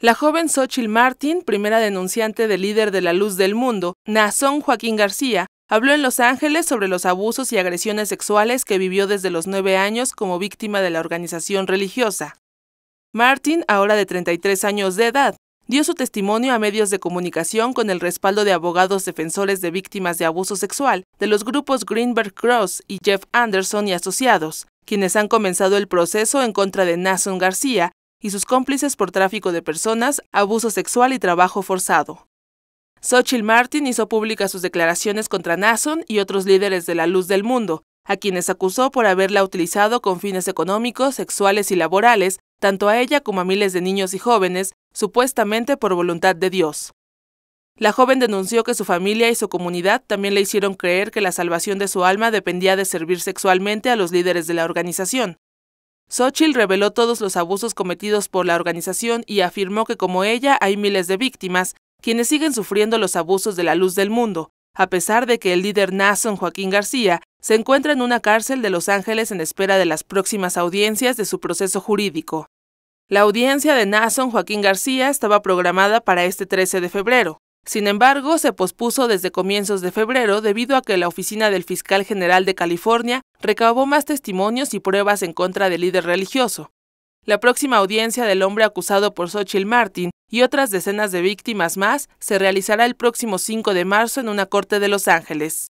La joven Xochitl Martin, primera denunciante del líder de la luz del mundo, Nazón Joaquín García, habló en Los Ángeles sobre los abusos y agresiones sexuales que vivió desde los nueve años como víctima de la organización religiosa. Martin, ahora de 33 años de edad, dio su testimonio a medios de comunicación con el respaldo de abogados defensores de víctimas de abuso sexual de los grupos Greenberg Cross y Jeff Anderson y asociados, quienes han comenzado el proceso en contra de Nason García y sus cómplices por tráfico de personas, abuso sexual y trabajo forzado. Xochitl Martin hizo públicas sus declaraciones contra Nason y otros líderes de la luz del mundo, a quienes acusó por haberla utilizado con fines económicos, sexuales y laborales, tanto a ella como a miles de niños y jóvenes, supuestamente por voluntad de Dios. La joven denunció que su familia y su comunidad también le hicieron creer que la salvación de su alma dependía de servir sexualmente a los líderes de la organización. Xochitl reveló todos los abusos cometidos por la organización y afirmó que como ella hay miles de víctimas, quienes siguen sufriendo los abusos de la luz del mundo, a pesar de que el líder Nason Joaquín García se encuentra en una cárcel de Los Ángeles en espera de las próximas audiencias de su proceso jurídico. La audiencia de Nason Joaquín García estaba programada para este 13 de febrero. Sin embargo, se pospuso desde comienzos de febrero debido a que la Oficina del Fiscal General de California recabó más testimonios y pruebas en contra del líder religioso. La próxima audiencia del hombre acusado por Xochitl Martin y otras decenas de víctimas más se realizará el próximo 5 de marzo en una corte de Los Ángeles.